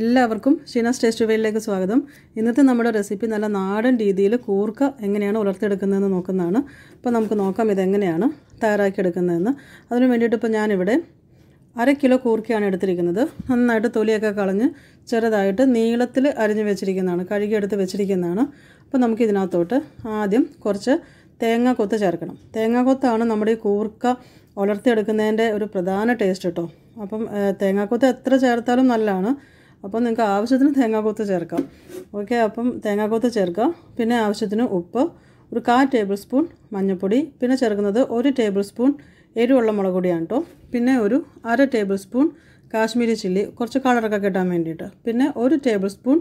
എല്ലാവർക്കും ഷീനാസ് ടേസ്റ്റ് വെയിലേക്ക് സ്വാഗതം ഇന്നത്തെ നമ്മുടെ റെസിപ്പി നല്ല നാടൻ രീതിയിൽ കൂർക്ക എങ്ങനെയാണ് ഉലർത്തിയെടുക്കുന്നതെന്ന് നോക്കുന്നതാണ് അപ്പോൾ നമുക്ക് നോക്കാം ഇതെങ്ങനെയാണ് തയ്യാറാക്കിയെടുക്കുന്നതെന്ന് അതിന് വേണ്ടിയിട്ട് ഇപ്പോൾ ഞാനിവിടെ അര കിലോ കൂർക്കയാണ് എടുത്തിരിക്കുന്നത് നന്നായിട്ട് തൊലിയൊക്കെ കളഞ്ഞ് ചെറുതായിട്ട് നീളത്തിൽ അരിഞ്ഞ് വെച്ചിരിക്കുന്നതാണ് കഴുകിയെടുത്ത് വെച്ചിരിക്കുന്നതാണ് അപ്പോൾ നമുക്ക് ഇതിനകത്തോട്ട് ആദ്യം കുറച്ച് തേങ്ങ കൊത്ത് ചേർക്കണം തേങ്ങ കൊത്താണ് നമ്മുടെ ഈ കൂർക്ക ഉലർത്തിയെടുക്കുന്നതിൻ്റെ ഒരു പ്രധാന ടേസ്റ്റ് കേട്ടോ അപ്പം തേങ്ങാക്കൊത്ത് എത്ര ചേർത്താലും നല്ലതാണ് അപ്പോൾ നിങ്ങൾക്ക് ആവശ്യത്തിന് തേങ്ങാക്കൊത്ത് ചേർക്കാം ഓക്കെ അപ്പം തേങ്ങാക്കൊത്ത് ചേർക്കാം പിന്നെ ആവശ്യത്തിന് ഉപ്പ് ഒരു കാ ടേബിൾ സ്പൂൺ മഞ്ഞൾപ്പൊടി പിന്നെ ചേർക്കുന്നത് ഒരു ടേബിൾ സ്പൂൺ എരിവുള്ള മുളക് പൊടിയാണ് കേട്ടോ പിന്നെ ഒരു അര ടേബിൾ സ്പൂൺ കാശ്മീരി ചില്ലി കുറച്ച് കളറൊക്കെ കിട്ടാൻ വേണ്ടിയിട്ട് പിന്നെ ഒരു ടേബിൾ സ്പൂൺ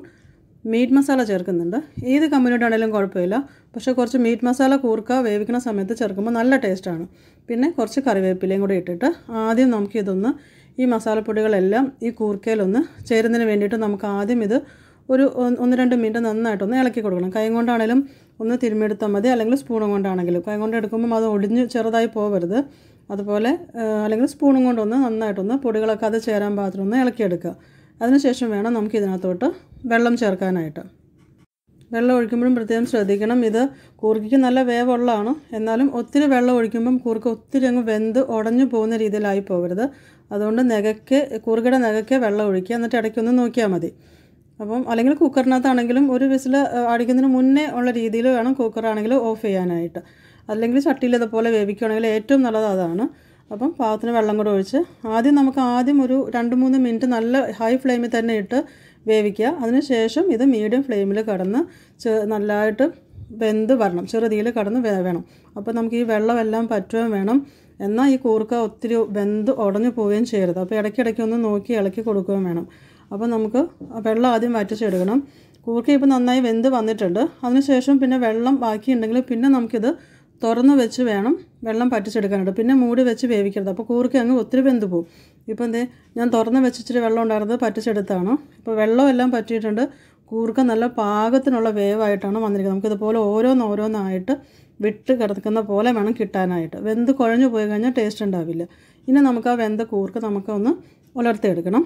മീറ്റ് മസാല ചേർക്കുന്നുണ്ട് ഏത് കമ്പനിയുടെ ആണെങ്കിലും കുഴപ്പമില്ല പക്ഷേ കുറച്ച് മീറ്റ് മസാല കൂർക്ക വേവിക്കുന്ന സമയത്ത് ചേർക്കുമ്പോൾ നല്ല ടേസ്റ്റാണ് പിന്നെ കുറച്ച് കറിവേപ്പിലയും കൂടി ഇട്ടിട്ട് ആദ്യം നമുക്കിതൊന്ന് ഈ മസാലപ്പൊടികളെല്ലാം ഈ കൂർക്കയിലൊന്ന് ചേരുന്നതിന് വേണ്ടിയിട്ട് നമുക്ക് ആദ്യം ഇത് ഒരു ഒന്ന് രണ്ട് മിനിറ്റ് നന്നായിട്ടൊന്ന് ഇളക്കി കൊടുക്കണം കൈ കൊണ്ടാണെങ്കിലും ഒന്ന് തിരുമ്മെടുത്താൽ മതി അല്ലെങ്കിൽ സ്പൂണും കൊണ്ടാണെങ്കിലും കൈ കൊണ്ട് എടുക്കുമ്പം അത് ഒടിഞ്ഞ് ചെറുതായി പോകരുത് അതുപോലെ അല്ലെങ്കിൽ സ്പൂണും കൊണ്ടൊന്ന് നന്നായിട്ടൊന്ന് പൊടികളൊക്കെ അത് ചേരാൻ പാത്രം ഒന്ന് ഇളക്കിയെടുക്കുക അതിനുശേഷം വേണം നമുക്ക് ഇതിനകത്തോട്ട് വെള്ളം ചേർക്കാനായിട്ട് വെള്ളം ഒഴിക്കുമ്പോഴും പ്രത്യേകം ശ്രദ്ധിക്കണം ഇത് കൂർക്കയ്ക്ക് നല്ല വേവുള്ളതാണ് എന്നാലും ഒത്തിരി വെള്ളം ഒഴിക്കുമ്പം കൂർക്ക ഒത്തിരി അങ്ങ് വെന്ത് ഉടഞ്ഞു പോകുന്ന രീതിയിലായി പോകരുത് അതുകൊണ്ട് നഗയ്ക്ക് കൂർക്കയുടെ നഗയ്ക്ക് വെള്ളം ഒഴിക്കുക എന്നിട്ട് ഇടയ്ക്കൊന്ന് നോക്കിയാൽ മതി അപ്പം അല്ലെങ്കിൽ കുക്കറിനകത്താണെങ്കിലും ഒരു വിസിൽ അടിക്കുന്നതിന് മുന്നേ ഉള്ള രീതിയിൽ വേണം കുക്കറാണെങ്കിൽ ഓഫ് ചെയ്യാനായിട്ട് അല്ലെങ്കിൽ ചട്ടിയിൽ ഇതുപോലെ വേവിക്കുകയാണെങ്കിൽ ഏറ്റവും നല്ലത് അതാണ് അപ്പം പാകത്തിന് വെള്ളം കൂടെ ഒഴിച്ച് ആദ്യം നമുക്ക് ആദ്യം ഒരു രണ്ട് മൂന്ന് മിനിറ്റ് നല്ല ഹൈ ഫ്ലെയിമിൽ തന്നെ ഇട്ട് വേവിക്കുക അതിനുശേഷം ഇത് മീഡിയം ഫ്ലെയിമിൽ കടന്ന് നല്ലതായിട്ട് വെന്ത് വരണം ചെറുതീയിൽ കടന്ന് വേണം അപ്പോൾ നമുക്ക് ഈ വെള്ളമെല്ലാം പറ്റുകയും വേണം എന്നാൽ ഈ കൂർക്ക ഒത്തിരി വെന്ത് ഉടഞ്ഞു പോവുകയും ചെയ്യരുത് അപ്പോൾ ഇടയ്ക്കിടയ്ക്ക് ഒന്ന് നോക്കി ഇളക്കി കൊടുക്കുകയും വേണം അപ്പോൾ നമുക്ക് വെള്ളം ആദ്യം വറ്റിച്ചെടുക്കണം കൂർക്ക ഇപ്പോൾ നന്നായി വെന്ത് വന്നിട്ടുണ്ട് അതിനുശേഷം പിന്നെ വെള്ളം ബാക്കിയുണ്ടെങ്കിൽ പിന്നെ നമുക്കിത് തുറന്ന് വെച്ച് വേണം വെള്ളം പറ്റിച്ചെടുക്കാനായിട്ട് പിന്നെ മൂടി വെച്ച് വേവിക്കരുത് അപ്പോൾ കൂർക്ക അങ്ങ് ഒത്തിരി വെന്ത് പോവും ഇപ്പോൾ എന്തേ ഞാൻ തുറന്ന് വെച്ചിട്ട് വെള്ളം ഉണ്ടായിരുന്നത് പറ്റിച്ചെടുത്താണ് ഇപ്പോൾ വെള്ളമെല്ലാം പറ്റിയിട്ടുണ്ട് കൂർക്ക നല്ല പാകത്തിനുള്ള വേവായിട്ടാണ് വന്നിരിക്കുന്നത് നമുക്കിതുപോലെ ഓരോന്നോരോന്നായിട്ട് വിട്ട് കിടക്കുന്ന പോലെ വേണം കിട്ടാനായിട്ട് വെന്ത് കുഴഞ്ഞു പോയി കഴിഞ്ഞാൽ ടേസ്റ്റ് ഉണ്ടാവില്ല ഇനി നമുക്ക് ആ വെന്ത കൂർക്ക നമുക്കൊന്ന് ഉലർത്തിയെടുക്കണം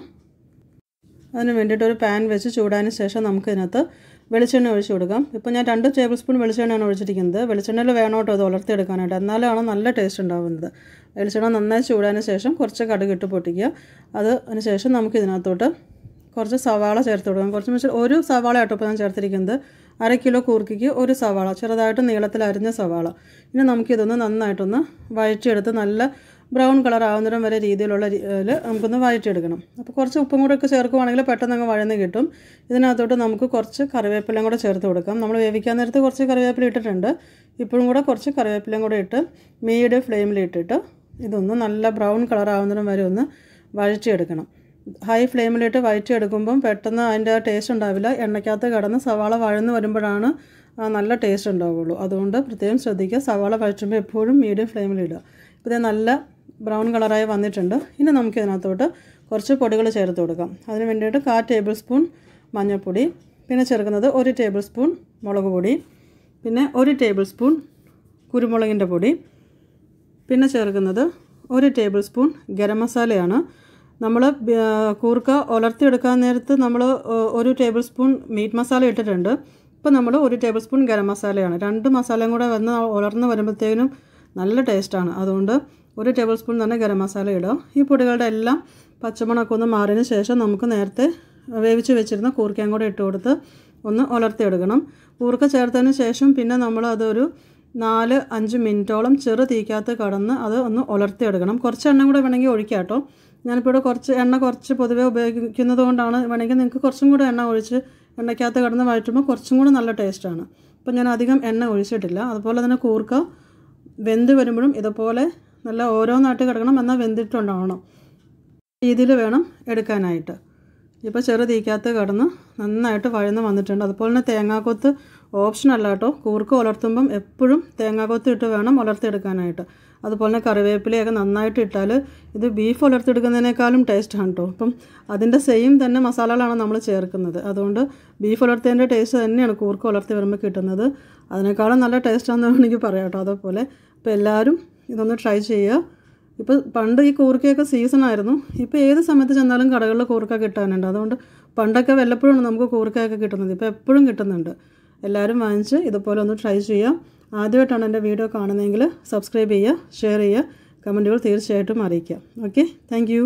അതിന് വേണ്ടിയിട്ടൊരു ഒരു പാൻ വെച്ച് ചൂടാനു ശേഷം നമുക്കിതിനകത്ത് വെളിച്ചെണ്ണ ഒഴിച്ച് കൊടുക്കാം ഇപ്പോൾ ഞാൻ രണ്ട് ടേബിൾ സ്പൂൺ വെളിച്ചെണ്ണയാണ് ഒഴിച്ചിരിക്കുന്നത് വെളിച്ചെണ്ണയിൽ വേണോ കേട്ടോ അത് വളർത്തിയെടുക്കാനായിട്ട് എന്നാലാണ് നല്ല ടേസ്റ്റ് ഉണ്ടാകുന്നത് വെളിച്ചെണ്ണ നന്നായി ചൂടാതിന് ശേഷം കുറച്ച് കടുക് ഇട്ട് പൊട്ടിക്കുക അത് അതിന് ശേഷം നമുക്ക് ഇതിനകത്തോട്ട് കുറച്ച് സവാള ചേർത്ത് കൊടുക്കാം കുറച്ച് വെച്ചാൽ ഒരു സവാള ആട്ടോ ഞാൻ ചേർത്തിരിക്കുന്നത് അര കിലോ കൂർക്കിക്ക് ഒരു സവാള ചെറുതായിട്ട് നീളത്തിൽ അരിഞ്ഞ സവാള ഇനി നമുക്കിതൊന്ന് നന്നായിട്ടൊന്ന് വഴറ്റിയെടുത്ത് നല്ല ബ്രൗൺ കളർ ആവുന്നതിനും വരെ രീതിയിലുള്ള നമുക്കൊന്ന് വഴറ്റിയെടുക്കണം അപ്പോൾ കുറച്ച് ഉപ്പും കൂടെ ഒക്കെ ചേർക്കുവാണെങ്കിൽ പെട്ടെന്ന് അങ്ങ് വഴന്ന് കിട്ടും ഇതിനകത്തോട്ട് നമുക്ക് കുറച്ച് കറിവേപ്പിലയും കൂടെ ചേർത്ത് കൊടുക്കാം നമ്മൾ വേവിക്കാൻ നേരത്ത് കുറച്ച് കറിവേപ്പില ഇട്ടിട്ടുണ്ട് ഇപ്പോഴും കൂടെ കുറച്ച് കറിവേപ്പിലയും കൂടെ ഇട്ട് മീഡിയം ഫ്ലെയിമിൽ ഇട്ടിട്ട് ഇതൊന്ന് നല്ല ബ്രൗൺ കളർ ആവുന്നതിനും വരെ ഒന്ന് വഴറ്റിയെടുക്കണം ഹൈ ഫ്ലെയിമിലിട്ട് വഴറ്റിയെടുക്കുമ്പം പെട്ടെന്ന് അതിൻ്റെ ടേസ്റ്റ് ഉണ്ടാവില്ല എണ്ണയ്ക്കകത്ത് കിടന്ന് സവാള വഴന്ന് വരുമ്പോഴാണ് നല്ല ടേസ്റ്റ് ഉണ്ടാവുള്ളൂ അതുകൊണ്ട് പ്രത്യേകം ശ്രദ്ധിക്കുക സവാള വഴറ്റുമ്പോൾ എപ്പോഴും മീഡിയം ഫ്ലെയിമിലിടുക ഇപ്പോൾ ഇത് നല്ല ബ്രൗൺ കളറായി വന്നിട്ടുണ്ട് ഇനി നമുക്ക് ഇതിനകത്തോട്ട് കുറച്ച് പൊടികൾ ചേർത്ത് കൊടുക്കാം അതിന് വേണ്ടിയിട്ട് കാ ടേബിൾ സ്പൂൺ മഞ്ഞൾപ്പൊടി പിന്നെ ചേർക്കുന്നത് ഒരു ടേബിൾ സ്പൂൺ മുളക് പൊടി പിന്നെ ഒരു ടേബിൾ സ്പൂൺ കുരുമുളകിൻ്റെ പൊടി പിന്നെ ചേർക്കുന്നത് ഒരു ടേബിൾ സ്പൂൺ ഗരം മസാലയാണ് നമ്മൾ കൂർക്ക ഉലർത്തിയെടുക്കാൻ നേരത്ത് നമ്മൾ ഒരു ടേബിൾ സ്പൂൺ മീറ്റ് മസാല ഇട്ടിട്ടുണ്ട് ഇപ്പോൾ നമ്മൾ ഒരു ടേബിൾ സ്പൂൺ ഗരം മസാലയാണ് രണ്ട് മസാലയും കൂടെ വന്ന് ഉലർന്ന് വരുമ്പോഴത്തേനും നല്ല ടേസ്റ്റാണ് അതുകൊണ്ട് ഒരു ടേബിൾ സ്പൂൺ തന്നെ ഗരം മസാല ഇടാം ഈ പൊടികളുടെ എല്ലാം പച്ചമുളകൊക്കെ ഒന്ന് മാറിയതിന് ശേഷം നമുക്ക് നേരത്തെ വേവിച്ച് വെച്ചിരുന്ന കൂർക്കയും കൂടെ ഇട്ട് കൊടുത്ത് ഒന്ന് ഉലർത്തിയെടുക്കണം കൂർക്ക ചേർത്തതിന് ശേഷം പിന്നെ നമ്മൾ അതൊരു നാല് അഞ്ച് മിനിറ്റോളം ചെറു തീക്കകത്ത് കടന്ന് അത് ഒന്ന് ഉലർത്തിയെടുക്കണം കുറച്ച് എണ്ണ കൂടെ വേണമെങ്കിൽ ഒഴിക്കാം കേട്ടോ ഞാനിപ്പോൾ ഇവിടെ കുറച്ച് എണ്ണ കുറച്ച് പൊതുവേ ഉപയോഗിക്കുന്നത് കൊണ്ടാണ് വേണമെങ്കിൽ നിങ്ങൾക്ക് കുറച്ചും കൂടെ എണ്ണ ഒഴിച്ച് എണ്ണയ്ക്കകത്ത് കടന്ന് വഴറ്റുമ്പോൾ കുറച്ചും കൂടെ നല്ല ടേസ്റ്റാണ് അപ്പോൾ ഞാൻ അധികം എണ്ണ ഒഴിച്ചിട്ടില്ല അതുപോലെ തന്നെ കൂർക്ക വെന്ത് വരുമ്പോഴും ഇതുപോലെ നല്ല ഓരോന്നായിട്ട് കിടക്കണം എന്നാൽ വെന്തിട്ടുണ്ടാവണം രീതിയിൽ വേണം എടുക്കാനായിട്ട് ഇപ്പോൾ ചെറു തീക്കകത്ത് കിടന്ന് നന്നായിട്ട് വഴന്ന് വന്നിട്ടുണ്ട് അതുപോലെ തന്നെ തേങ്ങാക്കൊത്ത് ഓപ്ഷനല്ല കേട്ടോ കൂർക്ക് ഉലർത്തുമ്പം എപ്പോഴും തേങ്ങാക്കൊത്ത് ഇട്ട് വേണം ഉലർത്തിയെടുക്കാനായിട്ട് അതുപോലെ തന്നെ കറിവേപ്പിലയൊക്കെ നന്നായിട്ട് ഇട്ടാൽ ഇത് ബീഫ് ഉലർത്തിയെടുക്കുന്നതിനേക്കാളും ടേസ്റ്റാണ് കേട്ടോ അപ്പം അതിൻ്റെ സെയിം തന്നെ മസാലകളാണ് നമ്മൾ ചേർക്കുന്നത് അതുകൊണ്ട് ബീഫ് ഉലർത്തിയതിൻ്റെ ടേസ്റ്റ് തന്നെയാണ് കൂർക്ക് ഉലർത്തി വരുമ്പോൾ കിട്ടുന്നത് അതിനേക്കാളും നല്ല ടേസ്റ്റാണെന്ന് വേണമെങ്കിൽ പറയാം കേട്ടോ അതേപോലെ അപ്പോൾ എല്ലാവരും ഇതൊന്ന് ട്രൈ ചെയ്യുക ഇപ്പോൾ പണ്ട് ഈ കൂർക്കയൊക്കെ സീസണായിരുന്നു ഇപ്പോൾ ഏത് സമയത്ത് ചെന്നാലും കടകളിൽ കൂർക്ക കിട്ടാനുണ്ട് അതുകൊണ്ട് പണ്ടൊക്കെ വല്ലപ്പോഴും നമുക്ക് കൂർക്കയൊക്കെ കിട്ടുന്നത് ഇപ്പോൾ എപ്പോഴും കിട്ടുന്നുണ്ട് എല്ലാവരും വാങ്ങിച്ച് ഇതുപോലെ ഒന്ന് ട്രൈ ചെയ്യാം ആദ്യമായിട്ടാണ് എൻ്റെ വീഡിയോ കാണുന്നതെങ്കിൽ സബ്സ്ക്രൈബ് ചെയ്യുക ഷെയർ ചെയ്യുക കമൻറ്റുകൾ തീർച്ചയായിട്ടും അറിയിക്കാം ഓക്കെ താങ്ക്